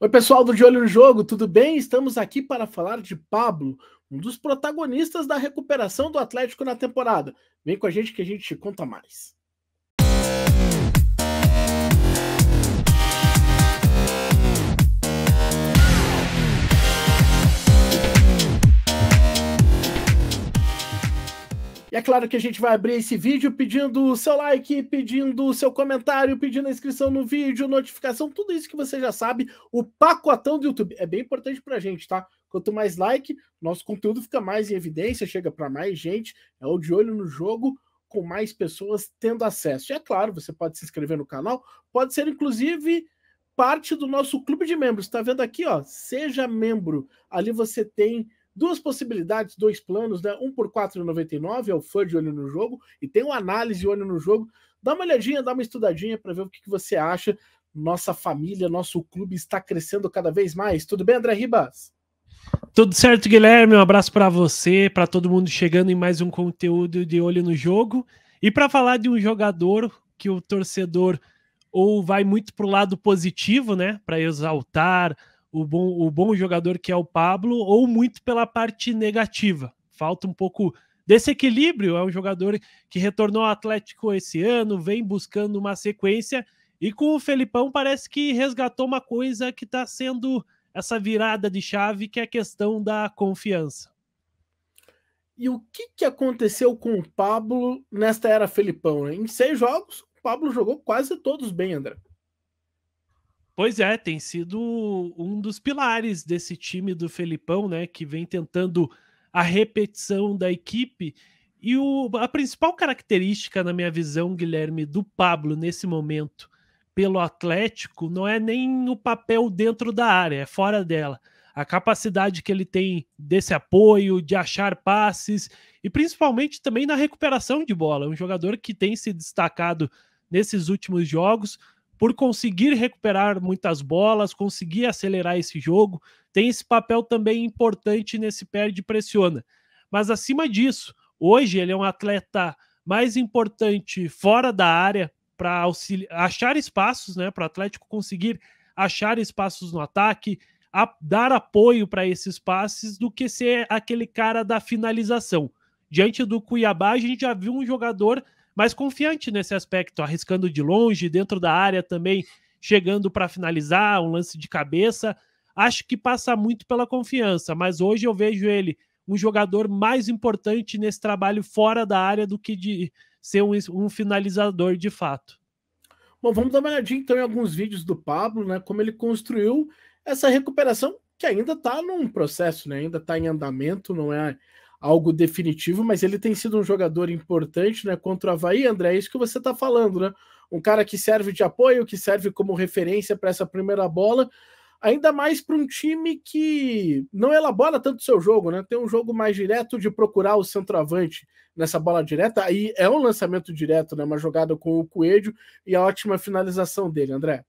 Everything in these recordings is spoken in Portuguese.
Oi, pessoal do De Olho no Jogo, tudo bem? Estamos aqui para falar de Pablo, um dos protagonistas da recuperação do Atlético na temporada. Vem com a gente que a gente te conta mais. E é claro que a gente vai abrir esse vídeo pedindo o seu like, pedindo o seu comentário, pedindo a inscrição no vídeo, notificação, tudo isso que você já sabe, o pacotão do YouTube. É bem importante para a gente, tá? Quanto mais like, nosso conteúdo fica mais em evidência, chega para mais gente, é o de olho no jogo, com mais pessoas tendo acesso. E é claro, você pode se inscrever no canal, pode ser inclusive parte do nosso clube de membros. Está vendo aqui, ó? Seja membro. Ali você tem Duas possibilidades, dois planos, né? Um por 4,99 é o fã de olho no jogo e tem uma análise de olho no jogo. Dá uma olhadinha, dá uma estudadinha para ver o que, que você acha. Nossa família, nosso clube está crescendo cada vez mais. Tudo bem, André Ribas? Tudo certo, Guilherme. Um abraço para você, para todo mundo chegando em mais um conteúdo de olho no jogo. E para falar de um jogador que o torcedor ou vai muito para o lado positivo, né, para exaltar, o bom, o bom jogador que é o Pablo, ou muito pela parte negativa. Falta um pouco desse equilíbrio. É um jogador que retornou ao Atlético esse ano, vem buscando uma sequência, e com o Felipão parece que resgatou uma coisa que está sendo essa virada de chave, que é a questão da confiança. E o que, que aconteceu com o Pablo nesta era Felipão? Em seis jogos, o Pablo jogou quase todos bem, André. Pois é, tem sido um dos pilares desse time do Felipão, né? Que vem tentando a repetição da equipe. E o, a principal característica, na minha visão, Guilherme, do Pablo nesse momento pelo Atlético não é nem o papel dentro da área, é fora dela. A capacidade que ele tem desse apoio, de achar passes e principalmente também na recuperação de bola. É um jogador que tem se destacado nesses últimos jogos, por conseguir recuperar muitas bolas, conseguir acelerar esse jogo, tem esse papel também importante nesse perde e pressiona. Mas acima disso, hoje ele é um atleta mais importante fora da área para achar espaços, né, para o Atlético conseguir achar espaços no ataque, a, dar apoio para esses passes do que ser aquele cara da finalização. Diante do Cuiabá, a gente já viu um jogador mais confiante nesse aspecto, arriscando de longe, dentro da área também, chegando para finalizar, um lance de cabeça. Acho que passa muito pela confiança, mas hoje eu vejo ele um jogador mais importante nesse trabalho fora da área do que de ser um, um finalizador de fato. Bom, vamos dar uma olhadinha então em alguns vídeos do Pablo, né? Como ele construiu essa recuperação que ainda está num processo, né? Ainda está em andamento, não é algo definitivo, mas ele tem sido um jogador importante né, contra o Havaí, André, é isso que você está falando, né? Um cara que serve de apoio, que serve como referência para essa primeira bola, ainda mais para um time que não elabora tanto o seu jogo, né? Tem um jogo mais direto de procurar o centroavante nessa bola direta, aí é um lançamento direto, né? Uma jogada com o Coelho e a ótima finalização dele, André.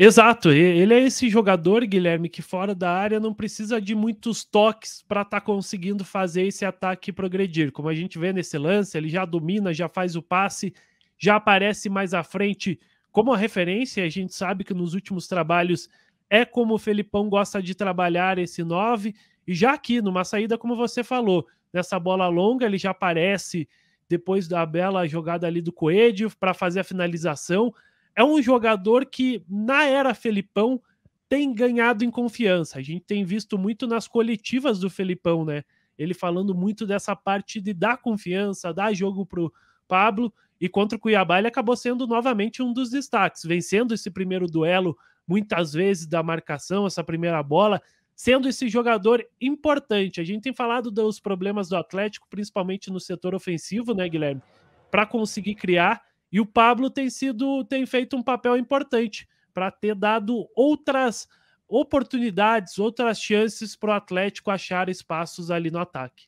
Exato, ele é esse jogador, Guilherme, que fora da área não precisa de muitos toques para estar tá conseguindo fazer esse ataque progredir. Como a gente vê nesse lance, ele já domina, já faz o passe, já aparece mais à frente. Como a referência, a gente sabe que nos últimos trabalhos é como o Felipão gosta de trabalhar esse 9, e já aqui, numa saída, como você falou, nessa bola longa, ele já aparece depois da bela jogada ali do Coelho para fazer a finalização é um jogador que, na era Felipão, tem ganhado em confiança. A gente tem visto muito nas coletivas do Felipão, né? Ele falando muito dessa parte de dar confiança, dar jogo pro Pablo. E contra o Cuiabá, ele acabou sendo novamente um dos destaques, vencendo esse primeiro duelo muitas vezes da marcação, essa primeira bola, sendo esse jogador importante. A gente tem falado dos problemas do Atlético, principalmente no setor ofensivo, né, Guilherme? Para conseguir criar. E o Pablo tem sido, tem feito um papel importante para ter dado outras oportunidades, outras chances para o Atlético achar espaços ali no ataque.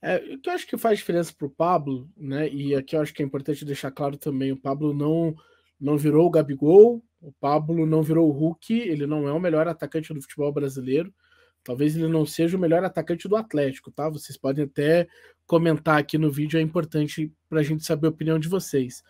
É, o que eu acho que faz diferença para o Pablo, né? E aqui eu acho que é importante deixar claro também: o Pablo não, não virou o Gabigol, o Pablo não virou o Hulk, ele não é o melhor atacante do futebol brasileiro. Talvez ele não seja o melhor atacante do Atlético, tá? Vocês podem até comentar aqui no vídeo, é importante para a gente saber a opinião de vocês.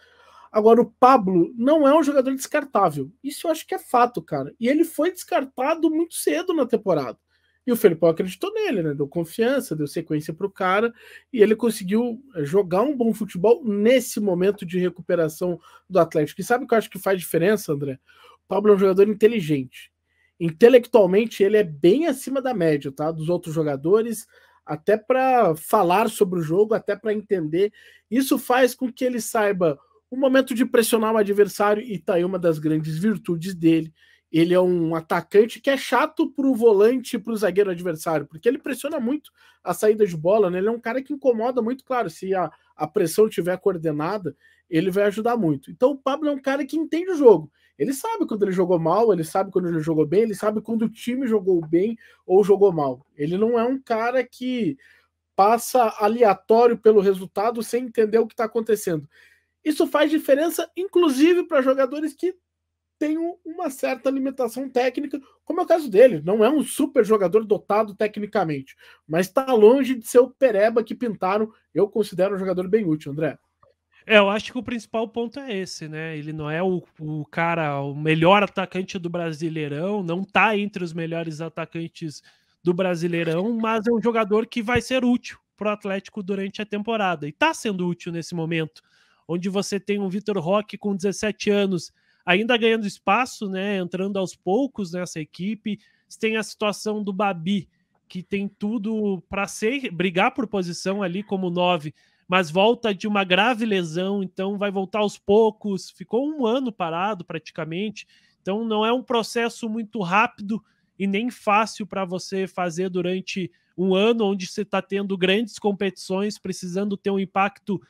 Agora, o Pablo não é um jogador descartável. Isso eu acho que é fato, cara. E ele foi descartado muito cedo na temporada. E o Felipão acreditou nele, né? Deu confiança, deu sequência para o cara e ele conseguiu eh, jogar um bom futebol nesse momento de recuperação do Atlético. E sabe o que eu acho que faz diferença, André? O Pablo é um jogador inteligente. Intelectualmente, ele é bem acima da média, tá? Dos outros jogadores, até para falar sobre o jogo, até para entender. Isso faz com que ele saiba o momento de pressionar o adversário, e tá aí uma das grandes virtudes dele. Ele é um atacante que é chato para o volante e para o zagueiro adversário, porque ele pressiona muito a saída de bola, né? Ele é um cara que incomoda muito, claro, se a, a pressão tiver coordenada, ele vai ajudar muito. Então o Pablo é um cara que entende o jogo. Ele sabe quando ele jogou mal, ele sabe quando ele jogou bem, ele sabe quando o time jogou bem ou jogou mal. Ele não é um cara que passa aleatório pelo resultado sem entender o que está acontecendo. Isso faz diferença, inclusive, para jogadores que têm uma certa limitação técnica, como é o caso dele. Não é um super jogador dotado tecnicamente, mas está longe de ser o pereba que pintaram. Eu considero um jogador bem útil, André. É, eu acho que o principal ponto é esse, né? Ele não é o, o, cara, o melhor atacante do Brasileirão, não tá entre os melhores atacantes do Brasileirão, mas é um jogador que vai ser útil pro Atlético durante a temporada e tá sendo útil nesse momento onde você tem um Vitor Roque com 17 anos ainda ganhando espaço, né, entrando aos poucos nessa equipe. Você tem a situação do Babi, que tem tudo para ser brigar por posição ali como 9, mas volta de uma grave lesão, então vai voltar aos poucos. Ficou um ano parado praticamente, então não é um processo muito rápido e nem fácil para você fazer durante um ano onde você está tendo grandes competições, precisando ter um impacto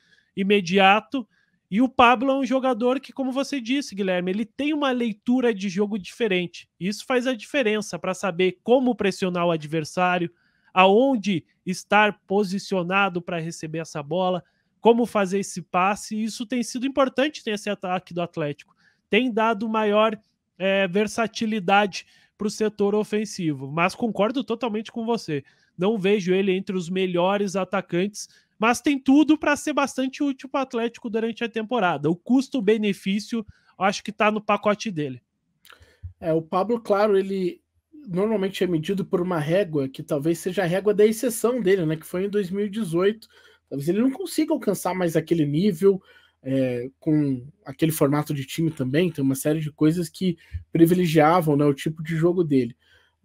imediato. E o Pablo é um jogador que, como você disse, Guilherme, ele tem uma leitura de jogo diferente. Isso faz a diferença para saber como pressionar o adversário, aonde estar posicionado para receber essa bola, como fazer esse passe. Isso tem sido importante nesse ataque do Atlético. Tem dado maior é, versatilidade para o setor ofensivo. Mas concordo totalmente com você. Não vejo ele entre os melhores atacantes mas tem tudo para ser bastante útil para o Atlético durante a temporada. O custo-benefício, acho que está no pacote dele. É, o Pablo, claro, ele normalmente é medido por uma régua que talvez seja a régua da exceção dele, né? Que foi em 2018. Talvez ele não consiga alcançar mais aquele nível. É, com aquele formato de time também, tem uma série de coisas que privilegiavam né, o tipo de jogo dele.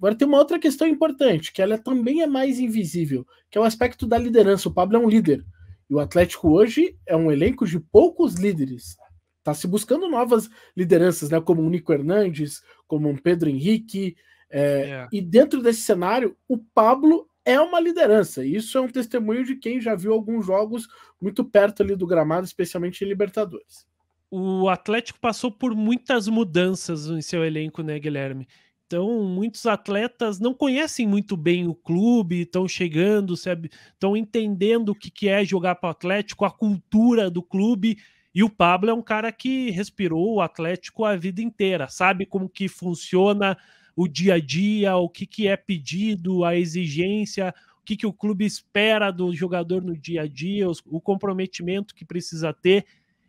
Agora tem uma outra questão importante, que ela também é mais invisível, que é o aspecto da liderança. O Pablo é um líder. E o Atlético hoje é um elenco de poucos líderes. Está se buscando novas lideranças, né? Como o Nico Hernandes, como o Pedro Henrique. É, é. E dentro desse cenário, o Pablo é uma liderança. Isso é um testemunho de quem já viu alguns jogos muito perto ali do gramado, especialmente em Libertadores. O Atlético passou por muitas mudanças em seu elenco, né, Guilherme? Então, muitos atletas não conhecem muito bem o clube, estão chegando, estão entendendo o que, é jogar para o Atlético, a cultura do clube. E o Pablo é um cara que respirou o Atlético a vida inteira, sabe como que funciona o dia a dia, o que, que é pedido, a exigência, o que, que o clube espera do jogador no dia a dia, o comprometimento que precisa ter.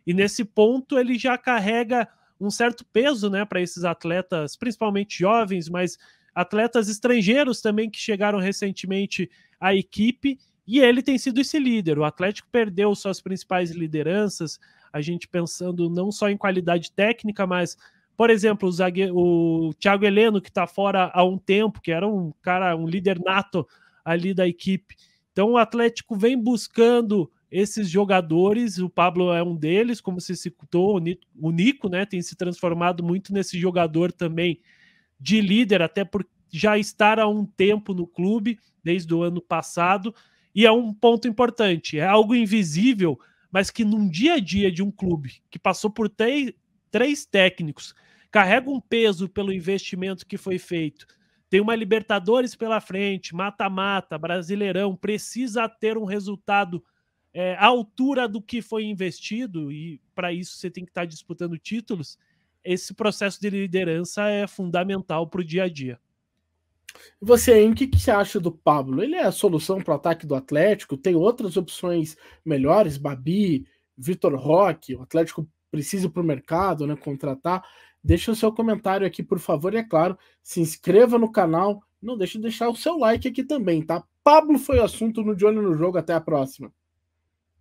E nesse ponto ele já carrega um certo peso né, para esses atletas, principalmente jovens, mas atletas estrangeiros também que chegaram recentemente à equipe. E ele tem sido esse líder. O Atlético perdeu suas principais lideranças, a gente pensando não só em qualidade técnica, mas, por exemplo, o, zagueiro, o Thiago Heleno, que está fora há um tempo, que era um cara, um líder nato ali da equipe. Então o Atlético vem buscando esses jogadores, o Pablo é um deles, como se citou, o Nico, né, tem se transformado muito nesse jogador também de líder, até por já estar há um tempo no clube, desde o ano passado, e é um ponto importante, é algo invisível, mas que num dia a dia de um clube que passou por três, três técnicos, carrega um peso pelo investimento que foi feito, tem uma Libertadores pela frente, mata-mata, Brasileirão, precisa ter um resultado é, altura do que foi investido, e para isso você tem que estar tá disputando títulos, esse processo de liderança é fundamental para o dia a dia. Você, aí, o que, que você acha do Pablo? Ele é a solução para o ataque do Atlético? Tem outras opções melhores? Babi, Vitor Roque, o Atlético precisa para o mercado, né? Contratar. Deixa o seu comentário aqui, por favor, e é claro, se inscreva no canal. Não deixe de deixar o seu like aqui também, tá? Pablo foi o assunto no De Olho no Jogo. Até a próxima.